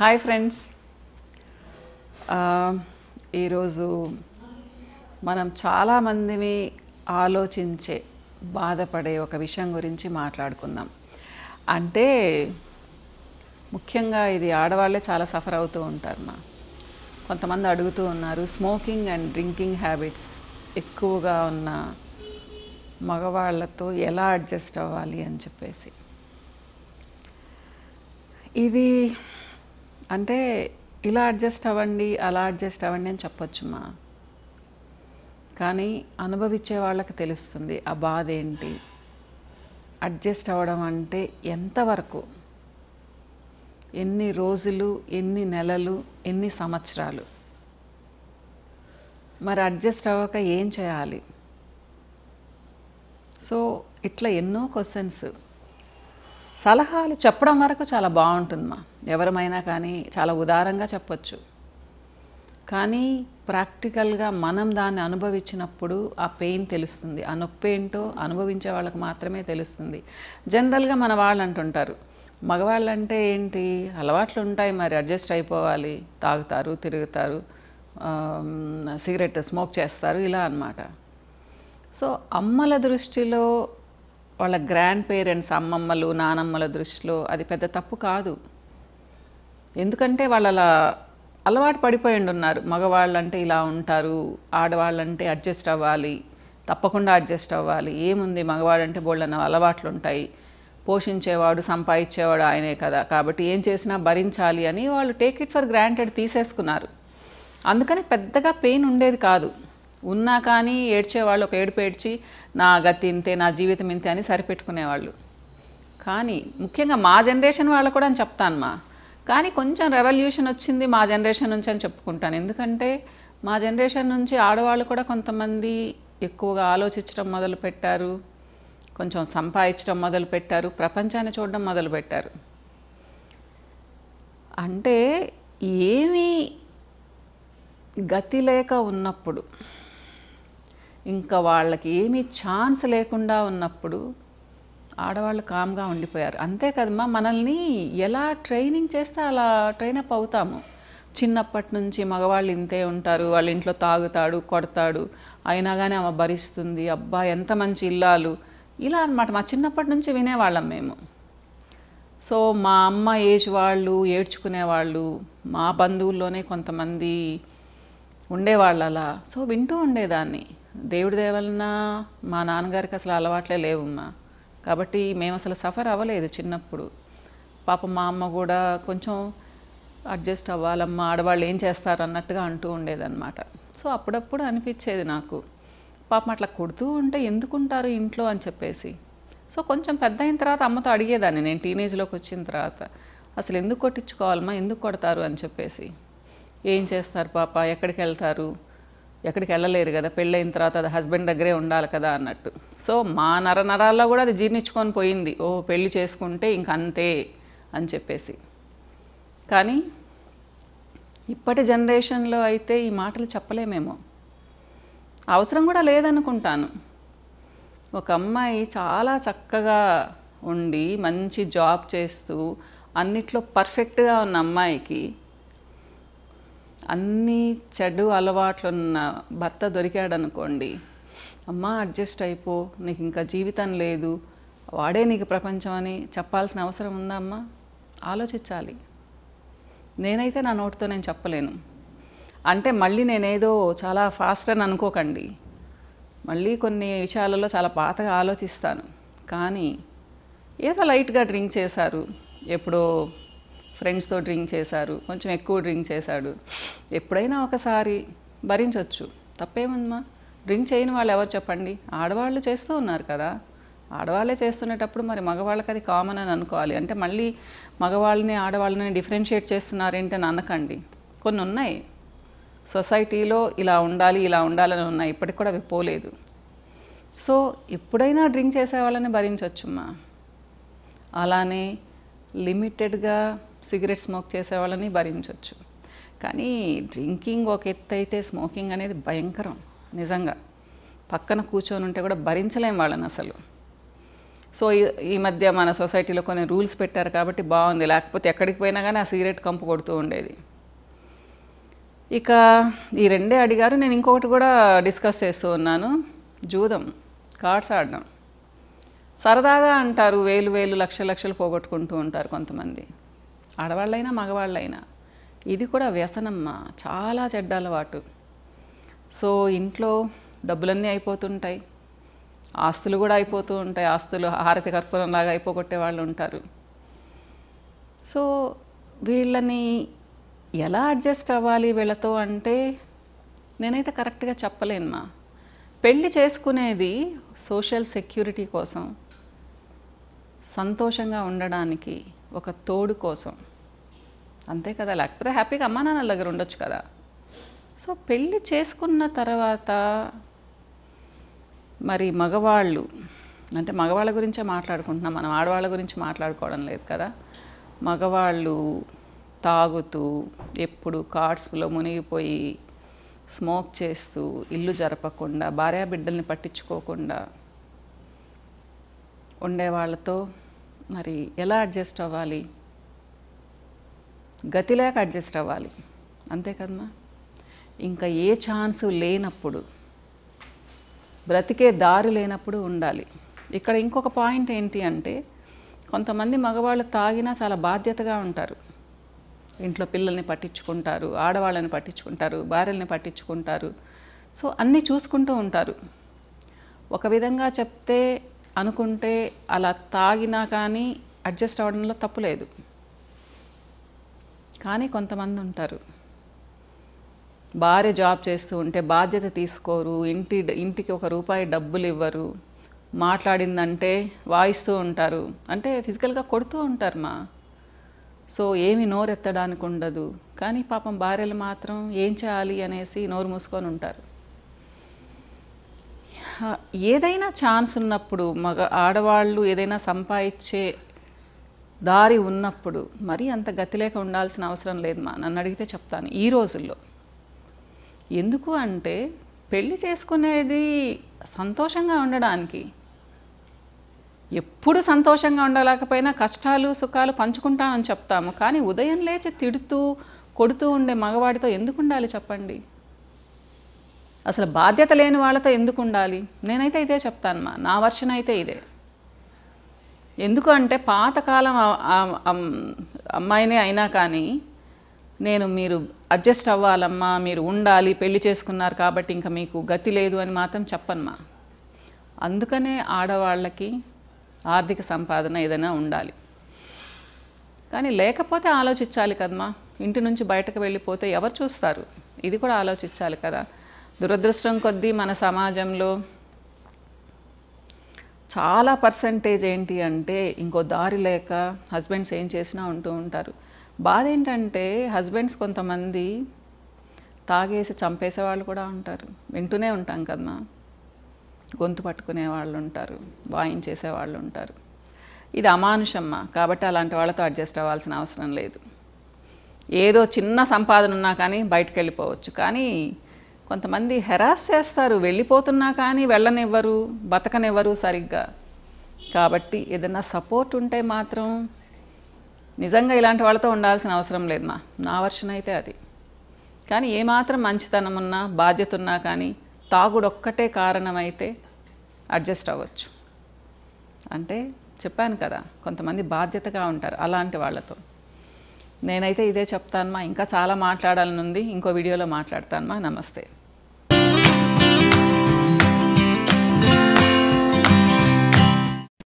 hi friends ఈరోజు మనం చాలామందిని ఆలోచించే బాధపడే ఒక విషయం గురించి మాట్లాడుకుందాం అంటే ముఖ్యంగా ఇది ఆడవాళ్ళే చాలా సఫర్ అవుతూ ఉంటారు మా కొంతమంది అడుగుతూ ఉన్నారు స్మోకింగ్ అండ్ డ్రింకింగ్ హ్యాబిట్స్ ఎక్కువగా ఉన్న మగవాళ్ళతో ఎలా అడ్జస్ట్ అవ్వాలి అని చెప్పేసి ఇది అంటే ఇలా అడ్జస్ట్ అవ్వండి అలా అడ్జస్ట్ అవ్వండి అని చెప్పొచ్చుమా కానీ అనుభవించే వాళ్ళకి తెలుస్తుంది ఆ బాధ ఏంటి అడ్జస్ట్ అవ్వడం అంటే ఎంతవరకు ఎన్ని రోజులు ఎన్ని నెలలు ఎన్ని సంవత్సరాలు మరి అడ్జస్ట్ అవ్వక ఏం చేయాలి సో ఇట్లా ఎన్నో క్వశ్చన్స్ సలహాలు చెప్పడం వరకు చాలా బాగుంటుందిమా ఎవరమైనా కానీ చాలా ఉదారంగా చెప్పచ్చు కానీ ప్రాక్టికల్గా మనం దాన్ని అనుభవించినప్పుడు ఆ పెయిన్ తెలుస్తుంది ఆ నొప్పి ఏంటో అనుభవించే వాళ్ళకి మాత్రమే తెలుస్తుంది జనరల్గా మన వాళ్ళు అంటుంటారు మగవాళ్ళు అంటే ఏంటి అలవాట్లు ఉంటాయి మరి అడ్జస్ట్ అయిపోవాలి తాగుతారు తిరుగుతారు సిగరెట్ స్మోక్ చేస్తారు ఇలా అనమాట సో అమ్మల దృష్టిలో వాళ్ళ గ్రాండ్ పేరెంట్స్ అమ్మమ్మలు నానమ్మల దృష్టిలో అది పెద్ద తప్పు కాదు ఎందుకంటే వాళ్ళ అలవాటు పడిపోయిండి ఉన్నారు మగవాళ్ళంటే ఇలా ఉంటారు ఆడవాళ్ళంటే అడ్జస్ట్ అవ్వాలి తప్పకుండా అడ్జస్ట్ అవ్వాలి ఏముంది మగవాడంటే బోళ్ళన్న అలవాట్లు ఉంటాయి పోషించేవాడు సంపాదించేవాడు ఆయనే కదా కాబట్టి ఏం చేసినా భరించాలి అని వాళ్ళు టేక్ ఇట్ ఫర్ గ్రాంటెడ్ తీసేసుకున్నారు అందుకని పెద్దగా పెయిన్ ఉండేది కాదు ఉన్నా కానీ ఏడ్చేవాళ్ళు ఒక ఏడుపు ఏడ్చి నా గతి ఇంతే నా జీవితం ఇంతే అని సరిపెట్టుకునేవాళ్ళు కానీ ముఖ్యంగా మా జనరేషన్ వాళ్ళు కూడా అని చెప్తాను మా కానీ కొంచెం రెవల్యూషన్ వచ్చింది మా జనరేషన్ నుంచి అని చెప్పుకుంటాను ఎందుకంటే మా జనరేషన్ నుంచి ఆడవాళ్ళు కూడా కొంతమంది ఎక్కువగా ఆలోచించడం మొదలు పెట్టారు కొంచెం సంపాదించడం మొదలుపెట్టారు ప్రపంచాన్ని చూడడం మొదలుపెట్టారు అంటే ఏమీ గతి లేక ఉన్నప్పుడు ఇంకా వాళ్ళకి ఏమీ ఛాన్స్ లేకుండా ఉన్నప్పుడు ఆడవాళ్ళు కామ్గా ఉండిపోయారు అంతే కదమ్మా మనల్ని ఎలా ట్రైనింగ్ చేస్తే అలా ట్రైనప్ అవుతాము చిన్నప్పటి నుంచి మగవాళ్ళు ఇంతే ఉంటారు వాళ్ళ ఇంట్లో తాగుతాడు కొడతాడు అయినా కానీ ఆమె భరిస్తుంది అబ్బా ఎంత మంచి ఇల్లాలు ఇలా అనమాట మా చిన్నప్పటి నుంచి వినేవాళ్ళం మేము సో మా అమ్మ ఏజ్ వాళ్ళు ఏడ్చుకునేవాళ్ళు మా బంధువుల్లోనే కొంతమంది ఉండేవాళ్ళు అలా సో వింటూ ఉండేదాన్ని దేవుడి దేవలన మా నాన్నగారికి అసలు అలవాట్లే లేవమ్మా కాబట్టి మేము అసలు సఫర్ అవ్వలేదు చిన్నప్పుడు పాప మా అమ్మ కూడా కొంచెం అడ్జస్ట్ అవ్వాలమ్మా ఆడవాళ్ళు ఏం చేస్తారు అన్నట్టుగా అంటూ ఉండేదన్నమాట సో అప్పుడప్పుడు అనిపించేది నాకు పాపం అట్లా కొడుతూ ఉంటే ఎందుకుంటారు ఇంట్లో అని చెప్పేసి సో కొంచెం పెద్ద అయిన తర్వాత అమ్మతో అడిగేదాన్ని నేను టీనేజ్లోకి వచ్చిన తర్వాత అసలు ఎందుకు కొట్టించుకోవాలమ్మా ఎందుకు కొడతారు అని చెప్పేసి ఏం చేస్తారు పాప ఎక్కడికి వెళ్తారు ఎక్కడికి వెళ్ళలేరు కదా పెళ్ళైన తర్వాత అది హస్బెండ్ దగ్గరే ఉండాలి కదా అన్నట్టు సో మా నర నరాల్లో కూడా అది జీర్ణించుకొని పోయింది ఓ పెళ్ళి చేసుకుంటే ఇంక అంతే అని చెప్పేసి కానీ ఇప్పటి జనరేషన్లో అయితే ఈ మాటలు చెప్పలేమేమో అవసరం కూడా లేదనుకుంటాను ఒక అమ్మాయి చాలా చక్కగా ఉండి మంచి జాబ్ చేస్తూ అన్నిట్లో పర్ఫెక్ట్గా ఉన్న అమ్మాయికి అన్ని చెడు అలవాట్లున్న భర్త దొరికాడనుకోండి అమ్మ అడ్జస్ట్ అయిపో నీకు ఇంకా జీవితం లేదు వాడే నీకు ప్రపంచం అని చెప్పాల్సిన అవసరం ఉందా అమ్మ ఆలోచించాలి నేనైతే నా నోటితో నేను చెప్పలేను అంటే మళ్ళీ నేనేదో చాలా ఫాస్ట్ అని అనుకోకండి మళ్ళీ కొన్ని విషయాలలో చాలా పాతగా ఆలోచిస్తాను కానీ ఏదో లైట్గా డ్రింక్ చేశారు ఎప్పుడో ఫ్రెండ్స్తో డ్రింక్ చేశారు కొంచెం ఎక్కువ డ్రింక్ చేశాడు ఎప్పుడైనా ఒకసారి భరించవచ్చు తప్పేముందమ్మా డ్రింక్ చేయని వాళ్ళు ఎవరు చెప్పండి ఆడవాళ్ళు చేస్తూ ఉన్నారు కదా ఆడవాళ్ళే చేస్తున్నప్పుడు మరి మగవాళ్ళకి అది కామన్ అని అనుకోవాలి అంటే మళ్ళీ మగవాళ్ళని ఆడవాళ్ళని డిఫరెన్షియేట్ చేస్తున్నారేంటని అనకండి కొన్ని ఉన్నాయి సొసైటీలో ఇలా ఉండాలి ఇలా ఉండాలని ఉన్నాయి ఇప్పటికి కూడా అవి పోలేదు సో ఎప్పుడైనా డ్రింక్ చేసే వాళ్ళని భరించవచ్చుమ్మా అలానే లిమిటెడ్గా సిగరెట్ స్మోక్ చేసేవాళ్ళని భరించవచ్చు కానీ డ్రింకింగ్ ఒక ఎత్తు అయితే స్మోకింగ్ అనేది భయంకరం నిజంగా పక్కన కూర్చొని ఉంటే కూడా భరించలేం వాళ్ళని అసలు సో ఈ మధ్య మన సొసైటీలో కొన్ని రూల్స్ పెట్టారు కాబట్టి బాగుంది లేకపోతే ఎక్కడికి పోయినా కానీ ఆ సిగరెట్ కంపు కొడుతూ ఉండేది ఇక ఈ రెండే అడిగారు నేను ఇంకొకటి కూడా డిస్కస్ చేస్తూ ఉన్నాను జూదం కార్డ్స్ ఆడడం సరదాగా అంటారు వేలు వేలు లక్ష లక్షలు పోగొట్టుకుంటూ ఉంటారు కొంతమంది ఆడవాళ్ళైనా మగవాళ్ళైనా ఇది కూడా వ్యసనమ్మా చాలా చెడ్డ అలవాటు సో ఇంట్లో డబ్బులన్నీ అయిపోతుంటాయి ఆస్తులు కూడా అయిపోతూ ఉంటాయి ఆస్తులు హారతి కర్పూరంలాగా అయిపోగొట్టే వాళ్ళు ఉంటారు సో వీళ్ళని ఎలా అడ్జస్ట్ అవ్వాలి వీళ్ళతో అంటే నేనైతే కరెక్ట్గా చెప్పలేనుమా పెళ్ళి చేసుకునేది సోషల్ సెక్యూరిటీ కోసం సంతోషంగా ఉండడానికి ఒక తోడు కోసం అంతే కదా లేకపోతే హ్యాపీగా అమ్మా నాన్నల దగ్గర ఉండొచ్చు కదా సో పెళ్ళి చేసుకున్న తర్వాత మరి మగవాళ్ళు అంటే మగవాళ్ళ గురించే మాట్లాడుకుంటున్నాం మనం ఆడవాళ్ళ గురించి మాట్లాడుకోవడం లేదు కదా మగవాళ్ళు తాగుతూ ఎప్పుడు కార్డ్స్లో మునిగిపోయి స్మోక్ చేస్తూ ఇల్లు జరపకుండా భార్యాబిడ్డల్ని పట్టించుకోకుండా ఉండేవాళ్ళతో మరి ఎలా అడ్జస్ట్ అవ్వాలి గతి లేక అడ్జస్ట్ అవ్వాలి అంతే కదమ్మా ఇంకా ఏ ఛాన్స్ లేనప్పుడు బ్రతికే దారి లేనప్పుడు ఉండాలి ఇక్కడ ఇంకొక పాయింట్ ఏంటి అంటే కొంతమంది మగవాళ్ళు తాగినా చాలా బాధ్యతగా ఉంటారు ఇంట్లో పిల్లల్ని పట్టించుకుంటారు ఆడవాళ్ళని పట్టించుకుంటారు భార్యల్ని పట్టించుకుంటారు సో అన్నీ చూసుకుంటూ ఉంటారు ఒక విధంగా చెప్తే అనుకుంటే అలా తాగినా కానీ అడ్జస్ట్ అవ్వడంలో తప్పులేదు కానీ కొంతమంది ఉంటారు భార్య జాబ్ చేస్తూ ఉంటే బాధ్యత తీసుకోరు ఇంటి ఇంటికి ఒక రూపాయి డబ్బులు ఇవ్వరు మాట్లాడిందంటే వాయిస్తూ ఉంటారు అంటే ఫిజికల్గా కొడుతూ ఉంటారు మా సో ఏమి నోరెత్తడానికి ఉండదు కానీ పాపం భార్యలు మాత్రం ఏం చేయాలి అనేసి నోరు మూసుకొని ఉంటారు ఏదైనా ఛాన్స్ ఉన్నప్పుడు మగ ఆడవాళ్ళు ఏదైనా సంపాదించే దారి ఉన్నప్పుడు మరి అంత గతి లేక ఉండాల్సిన అవసరం లేదు మా నన్ను అడిగితే చెప్తాను ఈ రోజుల్లో ఎందుకు అంటే పెళ్ళి చేసుకునేది సంతోషంగా ఉండడానికి ఎప్పుడు సంతోషంగా ఉండలేకపోయినా కష్టాలు సుఖాలు పంచుకుంటామని చెప్తాము కానీ ఉదయం లేచి తిడుతూ కొడుతూ ఉండే మగవాడితో ఎందుకు ఉండాలి చెప్పండి అసలు బాధ్యత లేని వాళ్ళతో ఎందుకు ఉండాలి నేనైతే ఇదే చెప్తాను మా నా వర్షన్ అయితే ఇదే ఎందుకు అంటే పాతకాలం అమ్మాయినే అయినా కానీ నేను మీరు అడ్జస్ట్ అవ్వాలమ్మా మీరు ఉండాలి పెళ్లి చేసుకున్నారు కాబట్టి ఇంకా మీకు గతి లేదు అని మాత్రం చెప్పన్మా అందుకనే ఆడవాళ్ళకి ఆర్థిక సంపాదన ఏదైనా ఉండాలి కానీ లేకపోతే ఆలోచించాలి కదమ్మా ఇంటి నుంచి బయటకు వెళ్ళిపోతే ఎవరు చూస్తారు ఇది కూడా ఆలోచించాలి కదా దురదృష్టం కొద్దీ మన సమాజంలో చాలా పర్సంటేజ్ ఏంటి అంటే ఇంకో దారి లేక హస్బెండ్స్ ఏం చేసినా ఉంటూ ఉంటారు బాధ ఏంటంటే హస్బెండ్స్ కొంతమంది తాగేసి చంపేసే వాళ్ళు కూడా ఉంటారు వింటూనే ఉంటాం కదా గొంతు పట్టుకునే వాళ్ళు ఉంటారు వాయించేసే వాళ్ళు ఉంటారు ఇది అమానుషమ్మ కాబట్టి అలాంటి వాళ్ళతో అడ్జస్ట్ అవ్వాల్సిన అవసరం లేదు ఏదో చిన్న సంపాదన ఉన్నా కానీ బయటకు వెళ్ళిపోవచ్చు కానీ కొంతమంది హెరాస్ చేస్తారు వెళ్ళిపోతున్నా కానీ వెళ్ళనివ్వరు బతకనివ్వరు సరిగ్గా కాబట్టి ఏదైనా సపోర్ట్ ఉంటే మాత్రం నిజంగా ఇలాంటి వాళ్ళతో ఉండాల్సిన అవసరం లేదు నా వర్షన్ అయితే అది కానీ ఏమాత్రం మంచితనం ఉన్నా బాధ్యత ఉన్నా కానీ తాగుడొక్కటే కారణమైతే అడ్జస్ట్ అవ్వచ్చు అంటే చెప్పాను కదా కొంతమంది బాధ్యతగా ఉంటారు అలాంటి వాళ్ళతో నేనైతే ఇదే చెప్తానమా ఇంకా చాలా మాట్లాడాలనుంది ఇంకో వీడియోలో మాట్లాడతానమ్మా నమస్తే